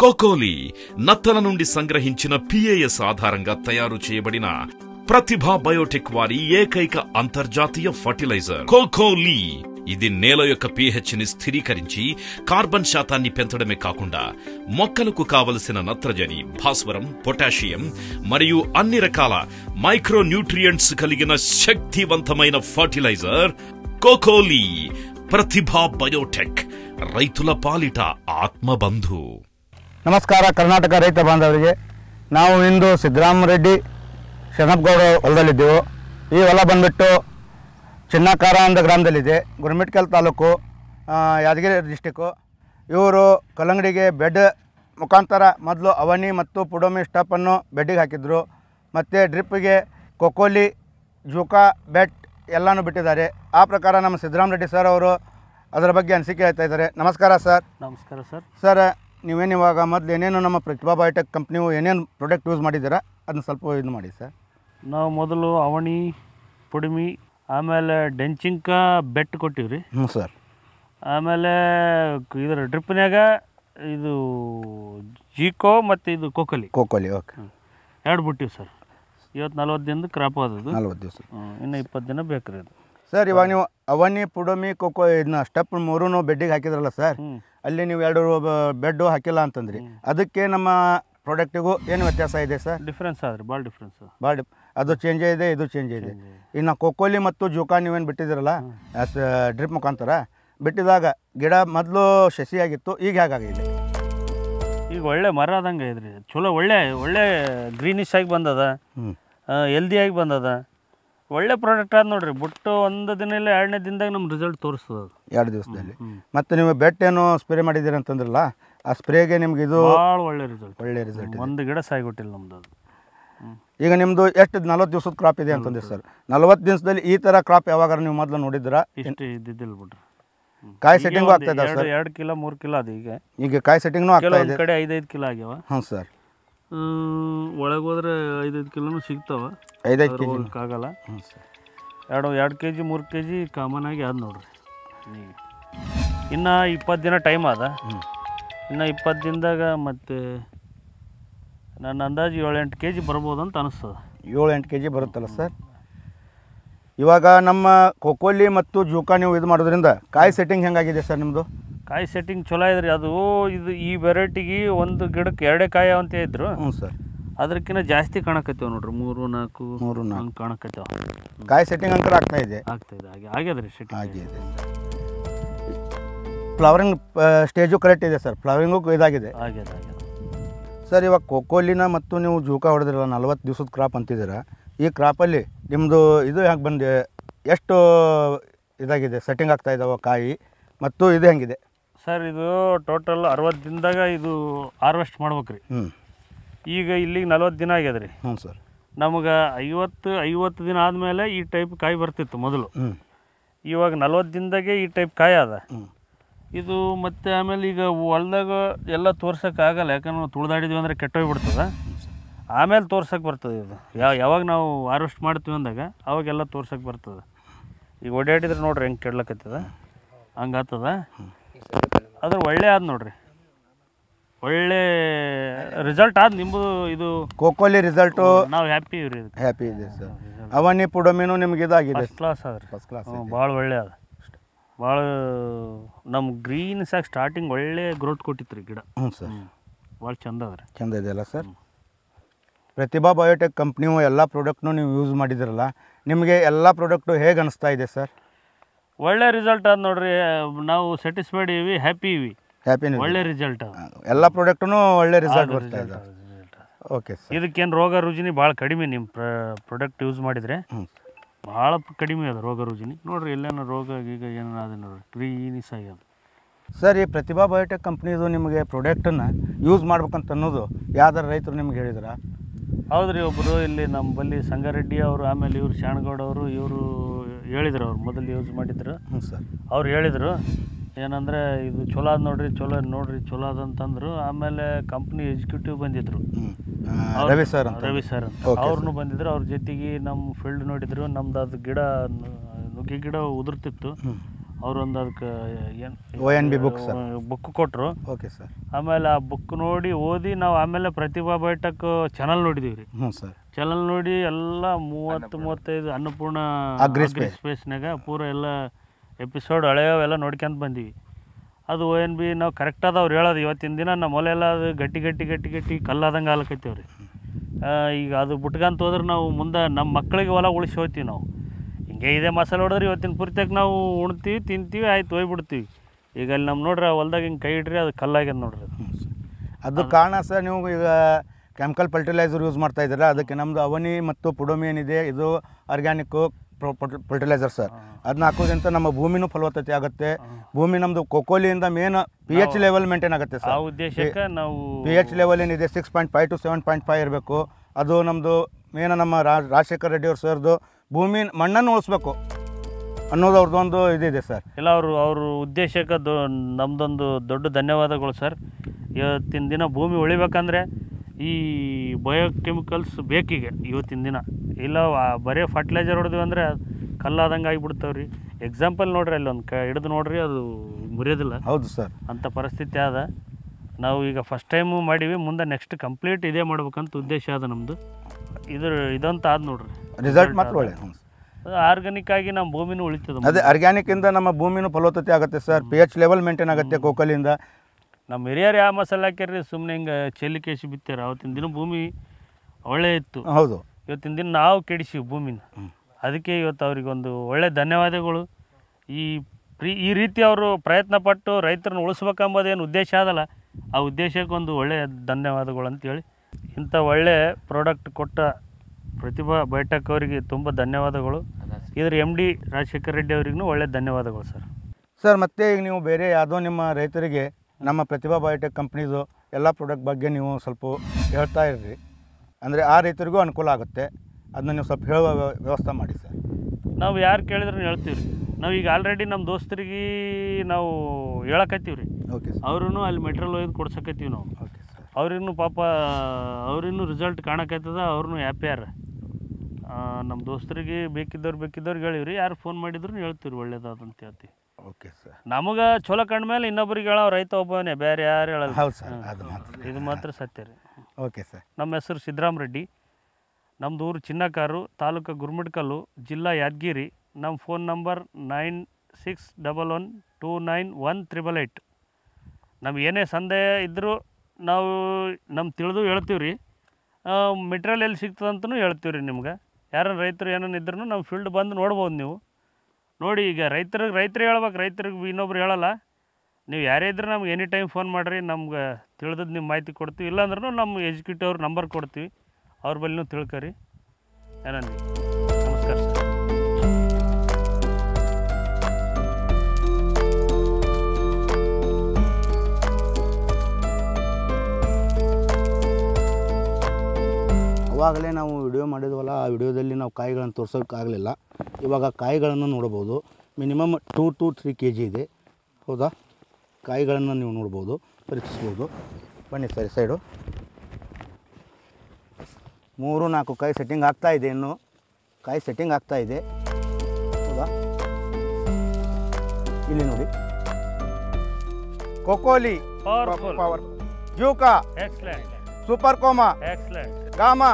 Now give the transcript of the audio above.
కోకోలి నత్తల నుండి సంగ్రహించిన పిఏఎస్ ఆధారంగా తయారు చేయబడిన ప్రతిభ బయోటెక్ వారి ఏకైక అంతర్జాతీయ ఫర్టిలైజర్ కోకోలీ ఇది నేల యొక్క ని స్థిరీకరించి కార్బన్ శాతాన్ని పెంచడమే కాకుండా మొక్కలకు కావలసిన నత్రజని భాస్వరం పొటాషియం మరియు అన్ని రకాల మైక్రోన్యూట్రియంట్స్ కలిగిన శక్తివంతమైన ఫర్టిలైజర్ కోకోలీ ప్రతిభ బయోటెక్ రైతుల పాలిట ఆత్మబంధు ನಮಸ್ಕಾರ ಕರ್ನಾಟಕ ರೈತ ಬಾಂಧವರಿಗೆ ನಾವು ಇಂದು ರೆಡ್ಡಿ ಶರಣಪ್ಪಗೌಡ ಹೊಲದಲ್ಲಿದ್ದೆವು ಈ ಹೊಲ ಬಂದುಬಿಟ್ಟು ಚಿನ್ನಕಾರ ಅಂದ ಗ್ರಾಮದಲ್ಲಿದೆ ಗುರುಮಿಟ್ಕಲ್ ತಾಲೂಕು ಯಾದಗಿರಿ ಡಿಸ್ಟಿಕ್ಕು ಇವರು ಕಲ್ಲಂಗಡಿಗೆ ಬೆಡ್ ಮುಖಾಂತರ ಮೊದಲು ಅವನಿ ಮತ್ತು ಪುಡೋಮಿ ಸ್ಟಾಪನ್ನು ಬೆಡ್ಡಿಗೆ ಹಾಕಿದರು ಮತ್ತು ಡ್ರಿಪ್ಪಿಗೆ ಕೊಕೋಲಿ ಜೂಕಾ ಬೆಟ್ ಎಲ್ಲನೂ ಬಿಟ್ಟಿದ್ದಾರೆ ಆ ಪ್ರಕಾರ ನಮ್ಮ ರೆಡ್ಡಿ ಸರ್ ಅವರು ಅದರ ಬಗ್ಗೆ ಅನಿಸಿಕೆ ಹೇಳ್ತಾ ಇದ್ದಾರೆ ನಮಸ್ಕಾರ ಸರ್ ನಮಸ್ಕಾರ ಸರ್ ಸರ್ ನೀವೇನು ಇವಾಗ ಮೊದಲು ಏನೇನು ನಮ್ಮ ಪ್ರತಿಭಾ ಬಯೋಟೆಕ್ ಕಂಪ್ನಿಯು ಏನೇನು ಪ್ರಾಡಕ್ಟ್ ಯೂಸ್ ಮಾಡಿದ್ದೀರಾ ಅದನ್ನ ಸ್ವಲ್ಪ ಇದು ಮಾಡಿ ಸರ್ ನಾವು ಮೊದಲು ಅವಣಿ ಪುಡಿಮಿ ಆಮೇಲೆ ಡೆಂಚಿಂಕ ಬೆಟ್ ಕೊಟ್ಟಿವಿ ರೀ ಹ್ಞೂ ಸರ್ ಆಮೇಲೆ ಇದರ ಡ್ರಿಪ್ನಾಗ ಇದು ಜೀಕೋ ಮತ್ತು ಇದು ಕೋಕಲಿ ಕೋಕೋಲಿ ಓಕೆ ಎರಡು ಬಿಟ್ಟಿವಿ ಸರ್ ಇವತ್ತು ನಲ್ವತ್ತು ದಿನದ ಕ್ರಾಪ್ ಆದದ್ದು ನಲ್ವತ್ತು ದಿವಸ ಇನ್ನು ಇಪ್ಪತ್ತು ದಿನ ಬೇಕು ರೀ ಅದು ಸರ್ ಇವಾಗ ನೀವು ಅವನಿ ಪುಡಮಿ ಕೋಕೋ ಇದನ್ನ ಸ್ಟೆಪ್ ಮೂರೂ ಬೆಡ್ಡಿಗೆ ಹಾಕಿದ್ರಲ್ಲ ಸರ್ ಅಲ್ಲಿ ನೀವು ಎರಡು ಬೆಡ್ಡು ಹಾಕಿಲ್ಲ ಅಂತಂದ್ರಿ ಅದಕ್ಕೆ ನಮ್ಮ ಪ್ರಾಡಕ್ಟಿಗೂ ಏನು ವ್ಯತ್ಯಾಸ ಇದೆ ಸರ್ ಡಿಫ್ರೆನ್ಸ್ ಆದ್ರೆ ಭಾಳ ಡಿಫ್ರೆನ್ಸ್ ಭಾಳ ಅದು ಚೇಂಜ್ ಇದೆ ಇದು ಚೇಂಜ್ ಇದೆ ಇನ್ನು ಕೊಕ್ಕೋಲಿ ಮತ್ತು ಜೋಕಾ ನೀವೇನು ಬಿಟ್ಟಿದ್ದೀರಲ್ಲ ಡ್ರಿಪ್ ಮುಖಾಂತರ ಬಿಟ್ಟಿದಾಗ ಗಿಡ ಮೊದಲು ಶಸಿಯಾಗಿತ್ತು ಈಗ ಹೇಗಾಗಿದೆ ಈಗ ಒಳ್ಳೆ ಮರ ಆದಂಗೆ ಇದ್ರಿ ಚಲೋ ಒಳ್ಳೆ ಒಳ್ಳೆ ಗ್ರೀನಿಶ್ ಆಗಿ ಬಂದದ ಎಲ್ದಿಯಾಗಿ ಬಂದದ ಒಳ್ಳೆ ಪ್ರಾಡಕ್ಟ್ ಆದ ನೋಡ್ರಿ ಬಿಟ್ಟು ಒಂದು ದಿನ ಇಲ್ಲ ಎರಡನೇ ದಿನದಾಗ ನಮ್ಮ ರಿಸಲ್ಟ್ ತೋರಿಸ್ತದೆ ಅದು ಎರಡು ದಿವಸದಲ್ಲಿ ಮತ್ತೆ ನೀವು ಬೆಟ್ ಏನೋ ಸ್ಪ್ರೇ ಮಾಡಿದ್ದೀರಿ ಅಂತಂದ್ರಲ್ಲ ಆ ಸ್ಪ್ರೇಗೆ ನಿಮ್ಗೆ ಇದು ಭಾಳ ಒಳ್ಳೆ ರಿಸಲ್ಟ್ ಒಳ್ಳೆ ರಿಸಲ್ಟ್ ಒಂದು ಗಿಡ ಸಾಯ್ಬಿಟ್ಟಿಲ್ಲ ನಮ್ದು ಅದು ಈಗ ನಿಮ್ಮದು ಎಷ್ಟು ನಲ್ವತ್ತು ದಿವಸದ ಕ್ರಾಪ್ ಇದೆ ಅಂತಂದ್ರೆ ಸರ್ ನಲ್ವತ್ತು ದಿನದಲ್ಲಿ ಈ ಥರ ಕ್ರಾಪ್ ಯಾವಾಗ ನೀವು ಮೊದಲು ನೋಡಿದ್ರ ಇಷ್ಟು ಇದ್ದಿದ್ದಿಲ್ಲ ಬಿಡ್ರಿ ಕಾಯಿ ಸೆಟ್ಟಿಂಗು ಆಗ್ತದೆ ಸರ್ ಎರಡು ಕಿಲೋ ಮೂರು ಕಿಲೋ ಅದು ಈಗ ಈಗ ಕಾಯಿ ಸೆಟ್ಟಿಂಗ್ನು ಆಗ್ತದೆ ಕಡೆ ಐದೈದು ಕಿಲೋ ಆಗ್ಯಾವ ಹಾಂ ಸರ್ ಒಳಗೆ ಹೋದ್ರೆ ಐದೈದು ಕಿಲೋನು ಸಿಗ್ತಾವೆ ಐದೈದು ಕೆ ಜಿ ಆಗಲ್ಲ ಹ್ಞೂ ಸರ್ ಎರಡು ಎರಡು ಕೆ ಜಿ ಮೂರು ಕೆ ಜಿ ಕಾಮನ್ ಆಗಿ ಆದ ನೋಡ್ರಿ ಇನ್ನು ಇಪ್ಪತ್ತು ದಿನ ಟೈಮ್ ಅದ ಇನ್ನು ಇಪ್ಪತ್ತು ದಿನದಾಗ ಮತ್ತೆ ನನ್ನ ಅಂದಾಜು ಏಳೆಂಟು ಕೆ ಜಿ ಬರ್ಬೋದು ಅಂತ ಅನಿಸ್ತದೆ ಏಳು ಎಂಟು ಕೆ ಜಿ ಬರುತ್ತಲ್ಲ ಸರ್ ಇವಾಗ ನಮ್ಮ ಕೊಕ್ಕೋಲಿ ಮತ್ತು ಜೂಕಾ ನೀವು ಇದು ಮಾಡೋದ್ರಿಂದ ಕಾಯಿ ಸೆಟ್ಟಿಂಗ್ ಹೆಂಗಾಗಿದೆ ಸರ್ ನಿಮ್ಮದು ಕಾಯಿ ಸೆಟ್ಟಿಂಗ್ ಚಲೋ ಇದ್ರಿ ಅದು ಇದು ಈ ವೆರೈಟಿಗೆ ಒಂದು ಗಿಡಕ್ಕೆ ಎರಡೇ ಕಾಯಿ ಅಂತ ಇದ್ರು ಹ್ಞೂ ಸರ್ ಅದಕ್ಕಿಂತ ಜಾಸ್ತಿ ಕಾಣಕತ್ತೇವೆ ನೋಡ್ರಿ ಮೂರು ನಾಲ್ಕು ಮೂರು ನಾಲ್ಕು ಕಾಣಕತ್ತೇವೆ ಕಾಯಿ ಸೆಟ್ಟಿಂಗ್ ಅಂತ ಆಗ್ತಾ ಇದೆ ಆಗ್ತಾ ಇದೆ ಹಾಗೆ ಆಗ್ಯದ್ರಿ ಸೆಟ್ಟಿಂಗ್ ಆಗಿದೆ ಫ್ಲವರಿಂಗ್ ಸ್ಟೇಜು ಕರೆಕ್ಟ್ ಇದೆ ಸರ್ ಫ್ಲವರಿಂಗು ಇದಾಗಿದೆ ಆಗ್ಯದ ಸರ್ ಇವಾಗ ಕೋಕೋಲಿನ ಮತ್ತು ನೀವು ಜೂಕ ಹೊಡೆದಿರಲ್ಲ ನಲ್ವತ್ತು ದಿವಸದ ಕ್ರಾಪ್ ಅಂತಿದ್ದೀರಾ ಈ ಕ್ರಾಪಲ್ಲಿ ನಿಮ್ಮದು ಇದು ಯಾಕೆ ಬಂದಿದೆ ಎಷ್ಟು ಇದಾಗಿದೆ ಸೆಟ್ಟಿಂಗ್ ಆಗ್ತಾ ಇದ್ದಾವೆ ಕಾಯಿ ಮತ್ತು ಇದು ಹೆಂಗಿದೆ ಸರ್ ಇದು ಟೋಟಲ್ ಅರವತ್ತು ದಿನದಾಗ ಇದು ಹಾರ್ವೆಸ್ಟ್ ಮಾಡ್ಬೇಕ್ರಿ ಈಗ ಇಲ್ಲಿಗೆ ನಲ್ವತ್ತು ದಿನ ಆಗ್ಯದ ರೀ ಹ್ಞೂ ಸರ್ ನಮಗೆ ಐವತ್ತು ಐವತ್ತು ದಿನ ಆದಮೇಲೆ ಈ ಟೈಪ್ ಕಾಯಿ ಬರ್ತಿತ್ತು ಮೊದಲು ಇವಾಗ ನಲ್ವತ್ತು ದಿನದಾಗೆ ಈ ಟೈಪ್ ಕಾಯಿ ಅದ ಇದು ಮತ್ತು ಆಮೇಲೆ ಈಗ ಹೊಲ್ದಾಗ ಎಲ್ಲ ತೋರ್ಸೋಕ್ಕಾಗಲ್ಲ ಯಾಕಂದ್ರೆ ತುಳಿದಾಡಿದ್ವಿ ಅಂದರೆ ಬಿಡ್ತದೆ ಆಮೇಲೆ ತೋರ್ಸೋಕೆ ಬರ್ತದೆ ಇದು ಯಾವ ಯಾವಾಗ ನಾವು ಹಾರ್ವೆಸ್ಟ್ ಮಾಡ್ತೀವಿ ಅಂದಾಗ ಅವಾಗೆಲ್ಲ ತೋರ್ಸೋಕೆ ಬರ್ತದೆ ಈಗ ಓಡಾಡಿದ್ರೆ ನೋಡ್ರಿ ಹೆಂಗೆ ಕೆಡ್ಲಕ್ಕತ್ತದ ಹಂಗಾಗ್ತದ ಅದ್ರ ಒಳ್ಳೆ ಆದ ನೋಡ್ರಿ ಒಳ್ಳೆ ರಿಸಲ್ಟ್ ಆದ ನಿಮ್ಮದು ಇದು ಕೋಕೋಲಿ ರಿಸಲ್ಟು ನಾವು ಹ್ಯಾಪಿ ಇವ್ರಿ ಹ್ಯಾಪಿ ಇದೆ ಸರ್ ಅವನಿ ಪುಡಮಿನೂ ನಿಮ್ಗೆ ಇದಾಗಿದೆ ಫಸ್ಟ್ ಕ್ಲಾಸ್ ಆದ್ರಿ ಫಸ್ಟ್ ಕ್ಲಾಸ್ ಭಾಳ ಒಳ್ಳೆ ಅದ ಭಾಳ ನಮ್ಮ ಗ್ರೀನ್ ಸ್ಟಾರ್ಟಿಂಗ್ ಒಳ್ಳೆ ಗ್ರೋತ್ ಕೊಟ್ಟಿತ್ತು ರೀ ಗಿಡ ಹ್ಞೂ ಸರ್ ಭಾಳ ಚಂದ ಅದ ರೀ ಚಂದ ಇದೆಯಲ್ಲ ಸರ್ ಪ್ರತಿಭಾ ಬಯೋಟೆಕ್ ಕಂಪ್ನಿಯು ಎಲ್ಲ ಪ್ರಾಡಕ್ಟ್ನು ನೀವು ಯೂಸ್ ಮಾಡಿದಿರಲ್ಲ ನಿಮಗೆ ಎಲ್ಲ ಪ್ರಾಡಕ್ಟು ಹೇಗೆ ಅನಿಸ್ತಾ ಇದೆ ಸರ್ ಒಳ್ಳೆ ರಿಸಲ್ಟ್ ಅದು ನೋಡ್ರಿ ನಾವು ಸ್ಯಾಟಿಸ್ಫೈಡ್ ಇವಿ ಹ್ಯಾಪಿ ಇವಿ ಹ್ಯಾಪಿ ಒಳ್ಳೆ ರಿಸಲ್ಟ್ ಎಲ್ಲ ಪ್ರಾಡಕ್ಟೂ ಒಳ್ಳೆ ರಿಸಲ್ಟ್ ಬರ್ತಾ ಇದೆ ಓಕೆ ಇದಕ್ಕೇನು ರೋಗ ರುಜಿನಿ ಭಾಳ ಕಡಿಮೆ ನಿಮ್ಮ ಪ್ರಾಡಕ್ಟ್ ಯೂಸ್ ಮಾಡಿದರೆ ಭಾಳ ಕಡಿಮೆ ಅದ ರೋಗ ರುಜಿನಿ ನೋಡ್ರಿ ಎಲ್ಲೇನ ರೋಗ ಈಗ ಏನಾರ ಅದ ನೋಡ್ರಿ ಕ್ಲೀನಿಸ್ ಆಗ್ಯದ ಸರ್ ಈ ಪ್ರತಿಭಾ ಬಯೋಟೆಕ್ ಕಂಪ್ನಿದು ನಿಮಗೆ ಪ್ರಾಡಕ್ಟನ್ನು ಯೂಸ್ ಮಾಡ್ಬೇಕಂತ ಅನ್ನೋದು ಯಾವ್ದಾರು ರೈತರು ನಿಮ್ಗೆ ಹೇಳಿದ್ರ ಹೌದ್ರಿ ಒಬ್ಬರು ಇಲ್ಲಿ ನಮ್ಮಲ್ಲಿ ಸಂಗಾರೆಡ್ಡಿ ಅವರು ಆಮೇಲೆ ಇವರು ಶಾಣಗೌಡ ಅವರು ಇವರು ಹೇಳಿದ್ರು ಅವ್ರು ಮೊದಲು ಯೂಸ್ ಮಾಡಿದ್ರು ಸರ್ ಅವ್ರು ಹೇಳಿದರು ಏನಂದರೆ ಇದು ಚಲೋ ಅದ ನೋಡ್ರಿ ಚಲೋ ನೋಡ್ರಿ ಚಲೋ ಅಂತಂದ್ರು ಆಮೇಲೆ ಕಂಪ್ನಿ ಎಕ್ಸಿಕ್ಯೂಟಿವ್ ಬಂದಿದ್ರು ರವಿ ಸರ್ ರವಿ ಸರ್ ಅವ್ರನ್ನು ಬಂದಿದ್ರು ಅವ್ರ ಜೊತೆಗೆ ನಮ್ಮ ಫೀಲ್ಡ್ ನೋಡಿದ್ರು ನಮ್ದು ಅದು ಗಿಡ ನುಗ್ಗೆ ಗಿಡ ಉದುರ್ತಿತ್ತು ಅವರೊಂದು ಅದಕ್ಕೆ ಏನು O N B book sir book ಕೊಟ್ಟರು ಓಕೆ ಸರ್ ಆಮೇಲೆ ಆ ಬುಕ್ ನೋಡಿ ಓದಿ ನಾವು ಆಮೇಲೆ ಪ್ರತಿಭಾ ಬೈಟಕ್ ಚಾನಲ್ ನೋಡಿದೀವಿ ರೀ ಹ್ಞೂ ಸರ್ ಚಾನಲ್ ನೋಡಿ ಎಲ್ಲ ಮೂವತ್ತು ಮೂವತ್ತೈದು ಅನ್ನಪೂರ್ಣ ಸ್ಪೇಸ್ನಾಗ ಪೂರ ಎಲ್ಲ ಎಪಿಸೋಡ್ ಹಳೆಯವೆಲ್ಲ ನೋಡ್ಕೊಂತ ಬಂದೀವಿ ಅದು ಓ ಎನ್ ಬಿ ನಾವು ಕರೆಕ್ಟ್ ಅವ್ರು ಹೇಳೋದು ಇವತ್ತಿನ ದಿನ ನಮ್ಮ ಮೊಲೆಲ್ಲ ಅದು ಗಟ್ಟಿ ಗಟ್ಟಿ ಗಟ್ಟಿ ಗಟ್ಟಿ ಕಲ್ಲಾದಂಗೆ ಆಲಕೈತೇವ್ರಿ ಈಗ ಅದು ಬಿಟ್ಕಂತ ಹೋದ್ರೆ ನಾವು ಮುಂದೆ ನಮ್ಮ ಮಕ್ಕಳಿಗೆ ಹೊಲ ಉಳಿಸಿ ಹೋಗ್ತೀವಿ ನಾವು ಹಿಂಗೆ ಇದೆ ಮಸಾಲೆ ಹೊಡೆದ್ರೆ ಇವತ್ತಿನ ಪೂರ್ತಿಯಾಗಿ ನಾವು ಉಣ್ತೀವಿ ತಿಂತೀವಿ ಆಯ್ತು ಹೋಗ್ಬಿಡ್ತೀವಿ ಈಗ ಅಲ್ಲಿ ನಮ್ಮ ನೋಡ್ರಿ ಹೊಲ್ದಾಗ ಹಿಂಗೆ ಕೈ ಇಡ್ರಿ ಅದು ಕಲ್ಲಾಗ್ಯದ ನೋಡ್ರಿ ಅದು ಕಾರಣ ಸರ್ ನೀವು ಈಗ ಕೆಮಿಕಲ್ ಫರ್ಟಿಲೈಸರ್ ಯೂಸ್ ಮಾಡ್ತಾ ಇದ್ದೀರಾ ಅದಕ್ಕೆ ನಮ್ಮದು ಅವನಿ ಮತ್ತು ಪುಡೋಮಿ ಏನಿದೆ ಇದು ಆರ್ಗ್ಯಾನಿಕ್ಕು ಫರ್ಟಿಲೈಸರ್ ಸರ್ ಅದನ್ನ ಹಾಕೋದ್ರಿಂದ ನಮ್ಮ ಭೂಮಿನೂ ಫಲವತ್ತತೆ ಆಗುತ್ತೆ ಭೂಮಿ ನಮ್ಮದು ಕೊಕೋಲಿಯಿಂದ main P H level maintain ಆಗುತ್ತೆ ಸರ್ ಉದ್ದೇಶಕ್ಕೆ ನಾವು ಪಿ ಎಚ್ ಲೆವೆಲ್ ಏನಿದೆ six point five to seven point five ಇರಬೇಕು ಅದು ನಮ್ಮದು ಮೇನ್ ನಮ್ಮ ರಾಜಶೇಖರ್ ರೆಡ್ಡಿ ಅವ್ರ ಸರ್ದು ಭೂಮಿ ಮಣ್ಣನ್ನು ಉಳಿಸ್ಬೇಕು ಅನ್ನೋದು ಅವ್ರದ್ದೊಂದು ಇದಿದೆ ಸರ್ ಇಲ್ಲ ಅವರು ಅವ್ರ ಉದ್ದೇಶಕ್ಕೆ ದೊ ನಮ್ಮದೊಂದು ದೊಡ್ಡ ಧನ್ಯವಾದಗಳು ಸರ್ ಇವತ್ತಿನ ದಿನ ಭೂಮಿ ಉಳಿಬೇಕಂದ್ರೆ ಈ ಬಯೋಕೆಮಿಕಲ್ಸ್ ಬೇಕೀಗ ಇವತ್ತಿನ ದಿನ ಇಲ್ಲ ಬರೀ ಫರ್ಟಿಲೈಸರ್ ಹೊಡೆದ್ವಿ ಅಂದರೆ ಕಲ್ಲಾದಂಗೆ ಆಗಿಬಿಡ್ತಾವೆ ರೀ ಎಕ್ಸಾಂಪಲ್ ನೋಡ್ರಿ ಅಲ್ಲಿ ಒಂದು ಕ ಹಿಡ್ದು ನೋಡ್ರಿ ಅದು ಮುರಿಯೋದಿಲ್ಲ ಹೌದು ಸರ್ ಅಂಥ ಪರಿಸ್ಥಿತಿ ಆದ ನಾವು ಈಗ ಫಸ್ಟ್ ಟೈಮು ಮಾಡೀವಿ ಮುಂದೆ ನೆಕ್ಸ್ಟ್ ಕಂಪ್ಲೀಟ್ ಇದೇ ಮಾಡ್ಬೇಕಂತ ಉದ್ದೇಶ ಅದ ನಮ್ಮದು ಇದ್ರ ಇದಂತ ಆದ್ ನೋಡ್ರಿ ರಿಸಲ್ಟ್ ಮಾತ್ರ ಒಳ್ಳೆ ಆರ್ಗ್ಯಾನಿಕ್ ಆಗಿ ನಮ್ಮ ಭೂಮಿನ ಉಳಿತದ ಅದೇ ಆರ್ಗ್ಯಾನಿಕ್ ಇಂದ ನಮ್ಮ ಭೂಮಿನೂ ಫಲವತ್ತತೆ ಆಗುತ್ತೆ sir P H level maintain ಆಗುತ್ತೆ ಕೋಕಲಿಂದ ನಮ್ಮ ಹಿರಿಯರು ಯಾವ ಮಸಾಲೆ ಹಾಕ್ಯಾರ್ರಿ ಸುಮ್ಮನೆ ಹಿಂಗೆ ಚೆಲ್ಲಿ ಚೆಲ್ಲಿಕೇಶಿ ಬಿತ್ತಿರ ಅವತ್ತಿನ ದಿನ ಭೂಮಿ ಒಳ್ಳೆ ಇತ್ತು ಹೌದು ಇವತ್ತಿನ ದಿನ ನಾವು ಕೆಡಿಸಿವಿ ಭೂಮಿನ ಅದಕ್ಕೆ ಇವತ್ತು ಅವ್ರಿಗೆ ಒಂದು ಒಳ್ಳೆ ಧನ್ಯವಾದಗಳು ಈ ಪ್ರೀ ಈ ರೀತಿ ಅವರು ಪ್ರಯತ್ನ ಪಟ್ಟು ರೈತರನ್ನ ಉಳಿಸ್ಬೇಕಂಬೋದೇನು ಉದ್ದೇಶ ಅದಲ್ಲ ಆ ಉದ್ದೇಶಕ್ಕೊಂದು ಒಳ್ಳೆಯ ಧನ್ಯವಾದಗಳು ಅಂತೇಳಿ ಇಂಥ ಒಳ್ಳೆ ಪ್ರಾಡಕ್ಟ್ ಕೊಟ್ಟ ಪ್ರತಿಭಾ ಬೈಟಕ್ ಅವರಿಗೆ ತುಂಬ ಧನ್ಯವಾದಗಳು ಇದರ ಎಮ್ ಡಿ ರಾಜಶೇಖರ್ ರೆಡ್ಡಿ ಅವರಿಗೂ ಒಳ್ಳೆ ಧನ್ಯವಾದಗಳು ಸರ್ ಸರ್ ಮತ್ತೆ ಈಗ ನೀವು ಬೇರೆ ಯಾವುದೋ ನಿಮ್ಮ ರೈತರಿಗೆ ನಮ್ಮ ಪ್ರತಿಭಾ ಬಯೋಟೆಕ್ ಕಂಪ್ನೀಸು ಎಲ್ಲ ಪ್ರಾಡಕ್ಟ್ ಬಗ್ಗೆ ನೀವು ಸ್ವಲ್ಪ ಹೇಳ್ತಾ ಇರ್ರಿ ಅಂದರೆ ಆ ರೈತರಿಗೂ ಅನುಕೂಲ ಆಗುತ್ತೆ ಅದನ್ನ ನೀವು ಸ್ವಲ್ಪ ಹೇಳುವ ವ್ಯವಸ್ಥೆ ಮಾಡಿ ಸರ್ ನಾವು ಯಾರು ಕೇಳಿದ್ರೂ ಹೇಳ್ತೀವಿ ರೀ ನಾವು ಈಗ ಆಲ್ರೆಡಿ ನಮ್ಮ ದೋಸ್ತರಿಗೆ ನಾವು ಹೇಳಕತ್ತೀವಿ ರೀ ಓಕೆ ಅವ್ರೂ ಅಲ್ಲಿ ಮೆಟೀರಿಯಲ್ ಒಯ್ದು ಕೊಡ್ಸಕತ್ತೀವಿ ನಾವು ಅವ್ರಿಗೂ ಪಾಪ ಅವ್ರಿಗೂ ರಿಸಲ್ಟ್ ಕಾಣಕತ್ತದ ಅವ್ರೂ ಹ್ಯಾಪಿಯಾರ ನಮ್ಮ ದೋಸ್ತರಿಗೆ ಬೇಕಿದ್ದವ್ರು ಬೇಕಿದ್ದವ್ರಿಗೆ ಹೇಳಿವ್ರಿ ಯಾರು ಫೋನ್ ಮಾಡಿದ್ರು ಹೇಳ್ತೀವಿ ಒಳ್ಳೇದಾದ ಅಂತ ಹೇಳ್ತೀವಿ ಓಕೆ ಸರ್ ನಮಗೆ ಚಲೋ ಕಂಡ್ಮೇಲೆ ಇನ್ನೊಬ್ರಿಗೆ ಹೇಳೋ ರೈತ ಒಬ್ಬನೆ ಬೇರೆ ಯಾರು ಹೇಳಲ್ಲ ಹೌದು ಸರ್ ಅದು ಮಾತ್ರ ಇದು ಮಾತ್ರ ಸತ್ಯ ರೀ ಓಕೆ ಸರ್ ನಮ್ಮ ಹೆಸರು ಸಿದ್ದರಾಮ್ ರೆಡ್ಡಿ ನಮ್ಮದು ಊರು ಚಿನ್ನಕಾರು ತಾಲೂಕು ಗುರುಮಿಡ್ಕಲ್ಲು ಜಿಲ್ಲಾ ಯಾದಗಿರಿ ನಮ್ಮ phone number nine six double one two nine one triple eight ಏನೇ ಸಂದೇಹ ಇದ್ದರೂ ನಾವು ನಮ್ಮ ತಿಳಿದು ಹೇಳ್ತೀವಿ ರೀ ಮೆಟೀರಿಯಲ್ ಎಲ್ಲಿ ಸಿಗ್ತದೆ ಅಂತಲೂ ಹೇಳ್ತೀವಿ ರೀ ನಿಮ್ಗೆ ಯಾರು ರೈತರು ಏನೇನು ಇದ್ರೂ ನಾವು ಫೀಲ್ಡ್ ಬಂದು ನೋಡ್ಬೋದು ನೀವು ನೋಡಿ ಈಗ ರೈತರಿಗೆ ರೈತರು ಹೇಳ್ಬೇಕು ರೈತರಿಗೆ ಇನ್ನೊಬ್ರು ಹೇಳಲ್ಲ ನೀವು ಯಾರೇ ಇದ್ರೂ ನಮ್ಗೆ ಎನಿ ಟೈಮ್ ಫೋನ್ ಮಾಡಿರಿ ನಮ್ಗೆ ತಿಳಿದದ್ದು ನಿಮ್ಮ ಮಾಹಿತಿ ಕೊಡ್ತೀವಿ ಇಲ್ಲಾಂದ್ರೂ ನಮ್ಮ ಎಜುಕೇಟಿವ್ ಅವ್ರ ನಂಬರ್ ಕೊಡ್ತೀವಿ ಅವ್ರ ಬಳಿನೂ ತಿಳ್ಕೊರಿ ಏನಂದ್ರೆ ಆವಾಗಲೇ ನಾವು ವಿಡಿಯೋ ಮಾಡಿದ್ವಲ್ಲ ಆ ವಿಡಿಯೋದಲ್ಲಿ ನಾವು ಕಾಯಿಗಳನ್ನು ತೋರ್ಸೋಕ್ಕಾಗಲಿಲ್ಲ ಇವಾಗ ಕಾಯಿಗಳನ್ನು ನೋಡ್ಬೋದು minimum two to three K G ಇದೆ ಹೌದಾ ಕಾಯಿಗಳನ್ನು ನೀವು ನೋಡ್ಬೋದು ಪರೀಕ್ಷಿಸ್ಬೋದು ಬನ್ನಿ ಸರಿ ಸೈಡು ಮೂರು ನಾಲ್ಕು ಕಾಯಿ ಸೆಟ್ಟಿಂಗ್ ಆಗ್ತಾ ಇದೆ ಇನ್ನು ಕಾಯಿ ಸೆಟ್ಟಿಂಗ್ ಆಗ್ತಾ ಇದೆ ಹೌದಾ ಇಲ್ಲಿ ನೋಡಿ ಕೊಕೋಲಿ ಪವರ್ ಜೂಕಾ ಸೂಪರ್ ಕೋಮಾ ಗಾಮಾ